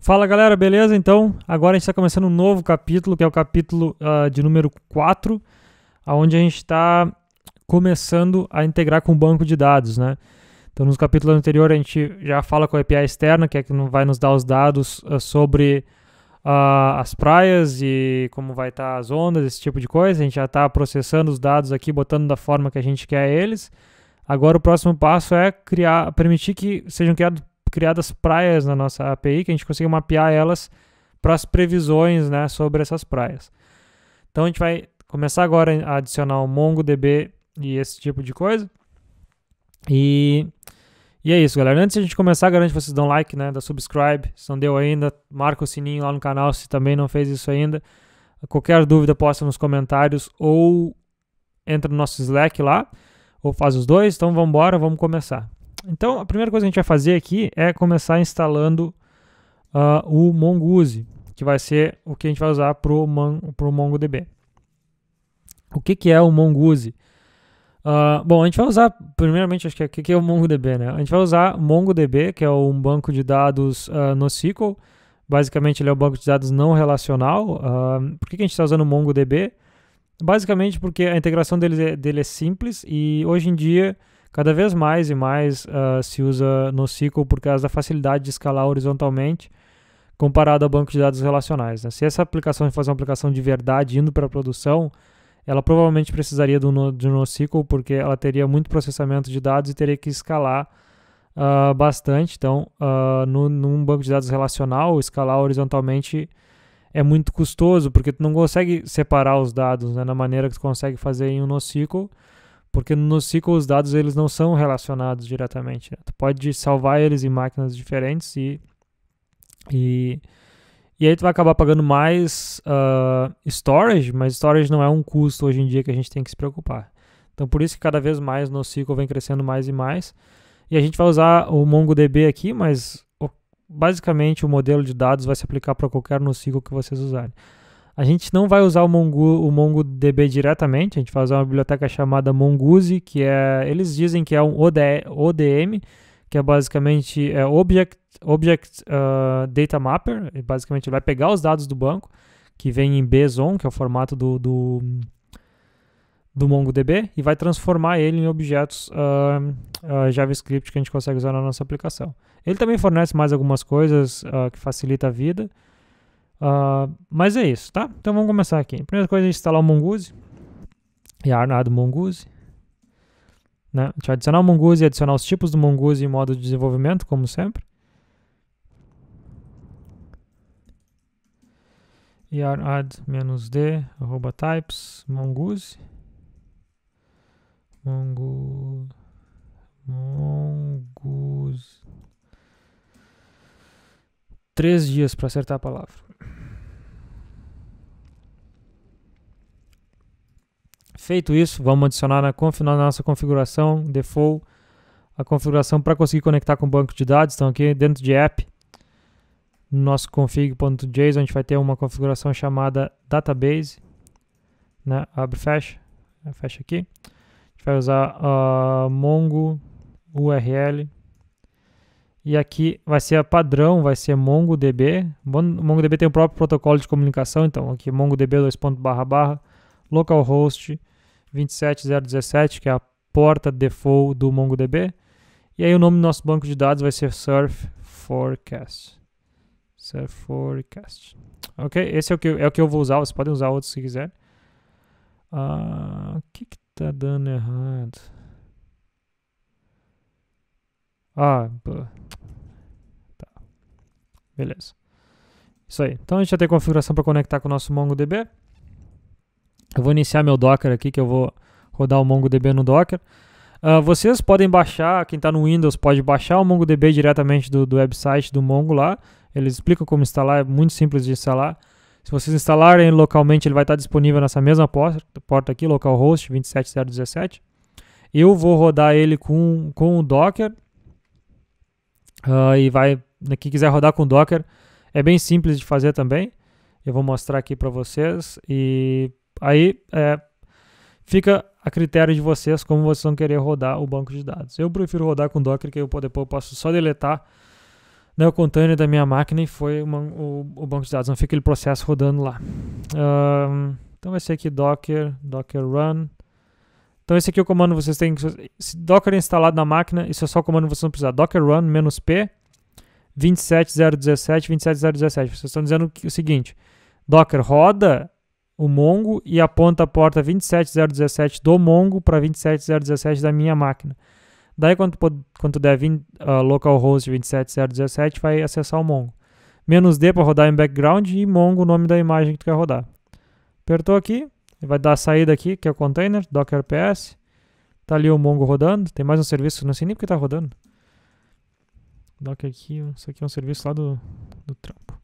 Fala galera, beleza? Então, agora a gente está começando um novo capítulo, que é o capítulo uh, de número 4, onde a gente está começando a integrar com o banco de dados, né? Então, nos capítulos anteriores, a gente já fala com a API externa, que é que vai nos dar os dados uh, sobre uh, as praias e como vai estar tá as ondas, esse tipo de coisa. A gente já está processando os dados aqui, botando da forma que a gente quer eles. Agora, o próximo passo é criar, permitir que sejam criados criadas praias na nossa API, que a gente consiga mapear elas para as previsões né, sobre essas praias. Então a gente vai começar agora a adicionar o MongoDB e esse tipo de coisa. E, e é isso, galera. Antes de a gente começar, garanto que vocês dão like, né? Dá subscribe, se não deu ainda, marca o sininho lá no canal se também não fez isso ainda. Qualquer dúvida, posta nos comentários ou entra no nosso Slack lá, ou faz os dois. Então vamos embora, vamos começar. Então, a primeira coisa que a gente vai fazer aqui é começar instalando uh, o Mongoose, que vai ser o que a gente vai usar para o MongoDB. O que, que é o Mongoose? Uh, bom, a gente vai usar, primeiramente, acho que é, o que, que é o MongoDB, né? A gente vai usar MongoDB, que é um banco de dados uh, ah, NoSQL. Basicamente, ele é um banco de dados não relacional. Uh, por que, que a gente está usando o MongoDB? Basicamente porque a integração dele, é, dele é simples e hoje em dia Cada vez mais e mais uh, se usa NoSQL por causa da facilidade de escalar horizontalmente comparado a banco de dados relacionais. Né? Se essa aplicação fosse uma aplicação de verdade indo para a produção, ela provavelmente precisaria do, no, do NoSQL porque ela teria muito processamento de dados e teria que escalar uh, bastante. Então, uh, no, num banco de dados relacional, escalar horizontalmente é muito custoso porque tu não consegue separar os dados né, na maneira que tu consegue fazer em um NoSQL porque no SQL os dados eles não são relacionados diretamente. Né? Tu pode salvar eles em máquinas diferentes e, e, e aí tu vai acabar pagando mais uh, storage, mas storage não é um custo hoje em dia que a gente tem que se preocupar. Então por isso que cada vez mais no SQL vem crescendo mais e mais. E a gente vai usar o MongoDB aqui, mas basicamente o modelo de dados vai se aplicar para qualquer NoSQL que vocês usarem. A gente não vai usar o, Mongo, o MongoDB diretamente, a gente vai usar uma biblioteca chamada Mongoose, que é, eles dizem que é um ODM, que é basicamente é Object, Object uh, Data Mapper, e basicamente ele vai pegar os dados do banco, que vem em BSON, que é o formato do, do, do MongoDB, e vai transformar ele em objetos uh, uh, JavaScript que a gente consegue usar na nossa aplicação. Ele também fornece mais algumas coisas que facilita a vida, Uh, mas é isso, tá? Então vamos começar aqui. Primeira coisa é instalar o Mongoose. E arnado Mongoose. Né? A gente vai adicionar o Mongoose e adicionar os tipos do Mongoose em modo de desenvolvimento, como sempre. iaradd-d arroba types mongoose mongoose três dias para acertar a palavra Feito isso, vamos adicionar na, conf, na nossa configuração default a configuração para conseguir conectar com o banco de dados. Então aqui dentro de app, no nosso config.json, a gente vai ter uma configuração chamada database. Né? Abre fecha. Fecha aqui. A gente vai usar uh, mongo url. E aqui vai ser a padrão, vai ser MongoDB. MongoDB tem o próprio protocolo de comunicação, então aqui MongoDB 2. barra barra localhost 27017, que é a porta default do MongoDB. E aí o nome do nosso banco de dados vai ser Surf Forecast. Surf Forecast. Ok, esse é o que, é o que eu vou usar, vocês podem usar outros se quiser. Ah, o ah, que que tá dando errado? Ah, tá. Beleza. Isso aí. Então a gente já tem configuração para conectar com o nosso MongoDB. Eu vou iniciar meu Docker aqui, que eu vou rodar o MongoDB no Docker. Uh, vocês podem baixar, quem está no Windows pode baixar o MongoDB diretamente do, do website do Mongo lá. Eles explicam como instalar, é muito simples de instalar. Se vocês instalarem localmente, ele vai estar disponível nessa mesma porta, porta aqui, localhost 27017. Eu vou rodar ele com, com o Docker. Uh, e vai, né, quem quiser rodar com o Docker, é bem simples de fazer também. Eu vou mostrar aqui para vocês e Aí é, fica a critério de vocês como vocês vão querer rodar o banco de dados. Eu prefiro rodar com Docker, que eu depois eu posso só deletar né, o container da minha máquina e foi uma, o, o, banco de dados, não fica aquele processo rodando lá. então vai ser aqui docker, docker run. Então esse aqui é o comando vocês têm que... Se docker é instalado na máquina, isso é só o comando que vocês vão precisar. docker run p 27017, 27017. Vocês estão dizendo o seguinte, docker roda o Mongo e aponta a porta 27017 do Mongo para 27017 da minha máquina. Daí, quando, quando tu der 20, uh, ah, localhost 27017, vai acessar o Mongo. Menos D para rodar em background e Mongo o nome da imagem que tu quer rodar. Apertou aqui, vai dar a saída aqui, que é o container, docker ps. Tá ali o Mongo rodando. Tem mais um serviço, não sei nem porque tá rodando. Docker aqui, isso aqui é um serviço lá do, do trampo.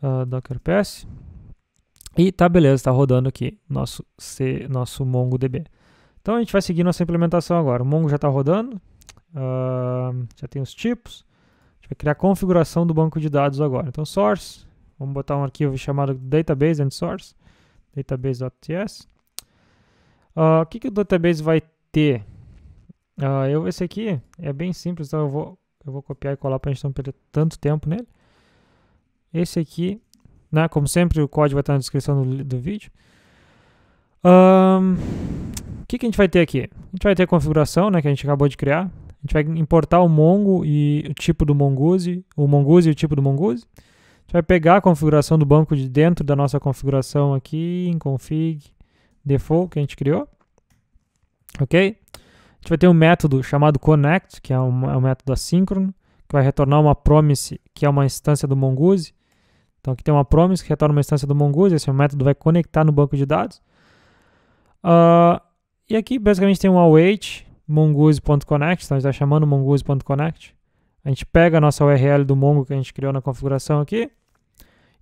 Uh, docker ps. E tá beleza, está rodando aqui nosso, C, nosso MongoDB. Então a gente vai seguir nossa implementação agora. O Mongo já está rodando, uh, já tem os tipos. A gente vai criar a configuração do banco de dados agora. Então source, vamos botar um arquivo chamado database and source, database.ts. Uh, o que, que o database vai ter? Uh, eu, esse aqui é bem simples, então eu vou, eu vou copiar e colar para a gente não perder tanto tempo nele. Esse aqui né? Como sempre, o código vai estar na descrição do, do vídeo. O um, que, que a gente vai ter aqui? A gente vai ter a configuração né, que a gente acabou de criar. A gente vai importar o Mongo e o tipo do Mongoose, o Mongoose e o tipo do Mongoose. A gente vai pegar a configuração do banco de dentro da nossa configuração aqui, em config default que a gente criou. Ok? A gente vai ter um método chamado connect, que é um, é um método assíncrono, que vai retornar uma promise, que é uma instância do Mongoose. Então aqui tem uma promise que retorna uma instância do Mongoose, esse é método que vai conectar no banco de dados. Uh, e aqui basicamente tem um await mongoose.connect, então a gente está chamando mongoose.connect. A gente pega a nossa URL do Mongo que a gente criou na configuração aqui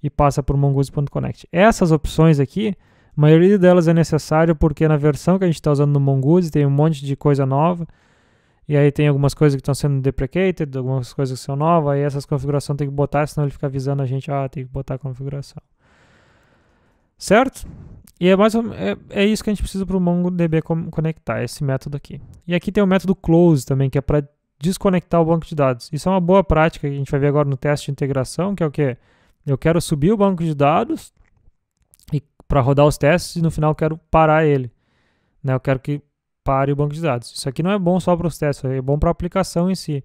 e passa por mongoose.connect. Essas opções aqui, a maioria delas é necessária porque na versão que a gente está usando no Mongoose tem um monte de coisa nova e aí tem algumas coisas que estão sendo deprecated, algumas coisas que são novas, e essas configurações tem que botar, senão ele fica avisando a gente, ah, tem que botar a configuração. Certo? E é mais é, é isso que a gente precisa para o MongoDB conectar, esse método aqui. E aqui tem o método close também, que é para desconectar o banco de dados. Isso é uma boa prática que a gente vai ver agora no teste de integração, que é o que Eu quero subir o banco de dados para rodar os testes e no final quero parar ele. Né? Eu quero que pare o banco de dados. Isso aqui não é bom só para os testes, é bom para a aplicação em si.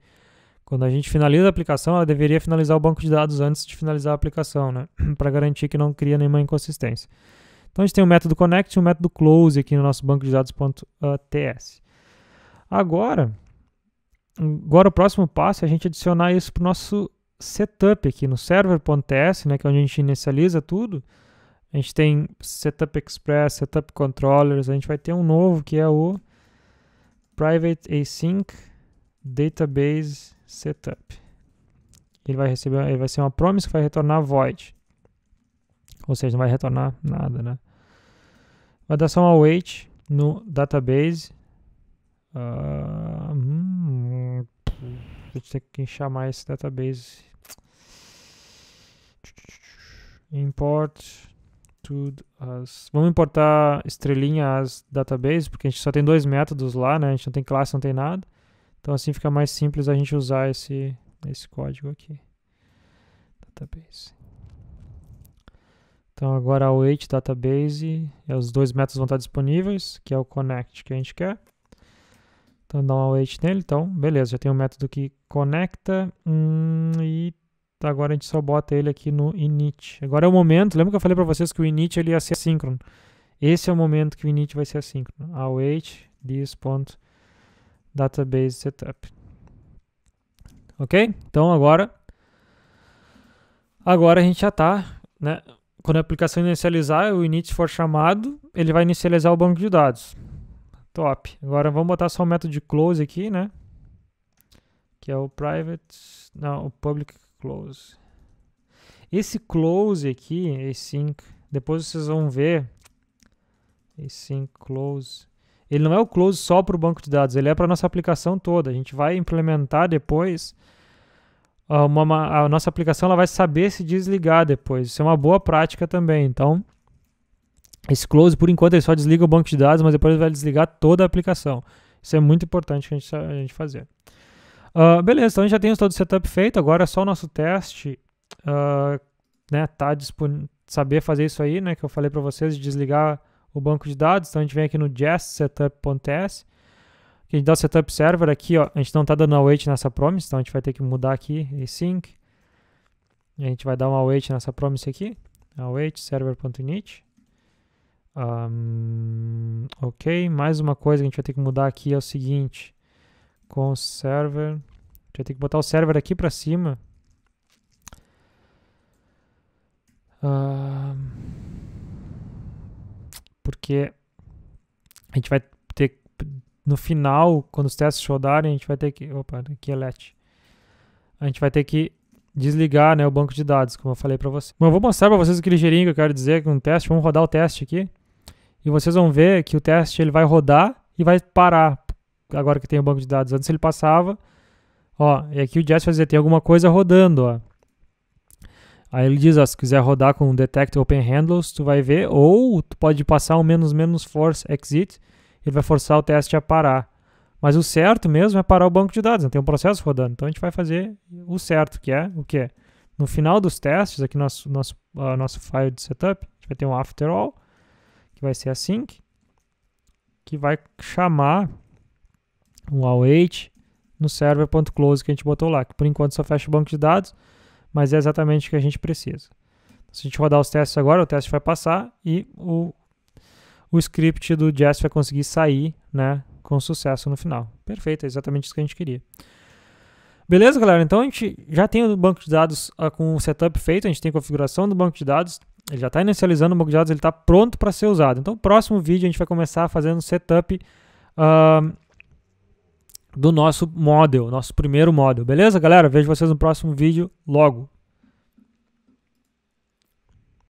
Quando a gente finaliza a aplicação, ela deveria finalizar o banco de dados antes de finalizar a aplicação, né? para garantir que não cria nenhuma inconsistência. Então a gente tem o método connect e o método close aqui no nosso banco de dados.ts. Ah, agora, agora o próximo passo é a gente adicionar isso para o nosso setup aqui no server.ts, né, que é onde a gente inicializa tudo. A gente tem setup express, setup controllers, a gente vai ter um novo que é o private async database setup. Ele vai receber, ele vai ser uma promise que vai retornar void. Ou seja, não vai retornar nada, né? Vai dar só um await no database. Uh, hum, a gente tem que chamar esse database. Import as. Vamos importar estrelinha as database, porque a gente só tem dois métodos lá, né? A gente não tem classe, não tem nada. Então assim fica mais simples a gente usar esse, esse código aqui. Database. Então agora o await database, é os dois métodos vão estar disponíveis, que é o connect que a gente quer. Então dá um await nele, então beleza, já tem um método que conecta hum, e Tá, agora a gente só bota ele aqui no init. Agora é o momento, lembra que eu falei para vocês que o init ele ia ser assíncrono? Esse é o momento que o init vai ser assíncrono. await this.database setup. Ok? Então agora agora a gente já tá, né? Quando a aplicação inicializar, o init for chamado, ele vai inicializar o banco de dados. Top. Agora vamos botar só o método de close aqui, né? Que é o private, não, o public close. Esse close aqui, async, depois vocês vão ver. Async close. Ele não é o close só para o banco de dados, ele é para a nossa aplicação toda. A gente vai implementar depois. Ah, uma, uma, a nossa aplicação ela vai saber se desligar depois. Isso é uma boa prática também. Então, esse close, por enquanto, ele só desliga o banco de dados, mas depois ele vai desligar toda a aplicação. Isso é muito importante que a gente, a gente fazer. Uh, beleza, então a gente já tem todo o setup feito, agora é só o nosso teste, uh, né, tá disponível, saber fazer isso aí, né, que eu falei para vocês de desligar o banco de dados, então a gente vem aqui no jest setup.ts, que a gente dá o setup server aqui, ó, a gente não tá dando await nessa promise, então a gente vai ter que mudar aqui e a gente vai dar um await nessa promise aqui, await server.init, um, ok, mais uma coisa que a gente vai ter que mudar aqui é o seguinte, com server. Já tem que botar o server aqui para cima. Uh, porque a gente vai ter no final, quando os testes rodarem, a gente vai ter que. Opa, aqui é let. A gente vai ter que desligar né, o banco de dados, como eu falei para vocês. Bom, eu vou mostrar para vocês o ligeirinho que eu quero dizer com é um teste. Vamos rodar o teste aqui. E vocês vão ver que o teste ele vai rodar e vai parar agora que tem o banco de dados. Antes ele passava, ó, e aqui o Jazz fazia, tem alguma coisa rodando, ó. Aí ele diz, ó, se quiser rodar com detect open handles, tu vai ver, ou tu pode passar um menos menos force exit, ele vai forçar o teste a parar. Mas o certo mesmo é parar o banco de dados, né? tem um processo rodando. Então a gente vai fazer o certo, que é o quê? No final dos testes, aqui nosso nosso uh, nosso file de setup, a gente vai ter um after all, que vai ser async, que vai chamar um await no server.close que a gente botou lá, que por enquanto só fecha o banco de dados, mas é exatamente o que a gente precisa. Então, se a gente rodar os testes agora, o teste vai passar e o, o script do Jest vai conseguir sair né, com sucesso no final. Perfeito, é exatamente isso que a gente queria. Beleza, galera? Então a gente já tem o banco de dados ah, com o setup feito, a gente tem a configuração do banco de dados, ele já está inicializando o banco de dados, ele está pronto para ser usado. Então, próximo vídeo a gente vai começar fazendo setup uh, do nosso model, nosso primeiro model. Beleza, galera? Vejo vocês no próximo vídeo logo.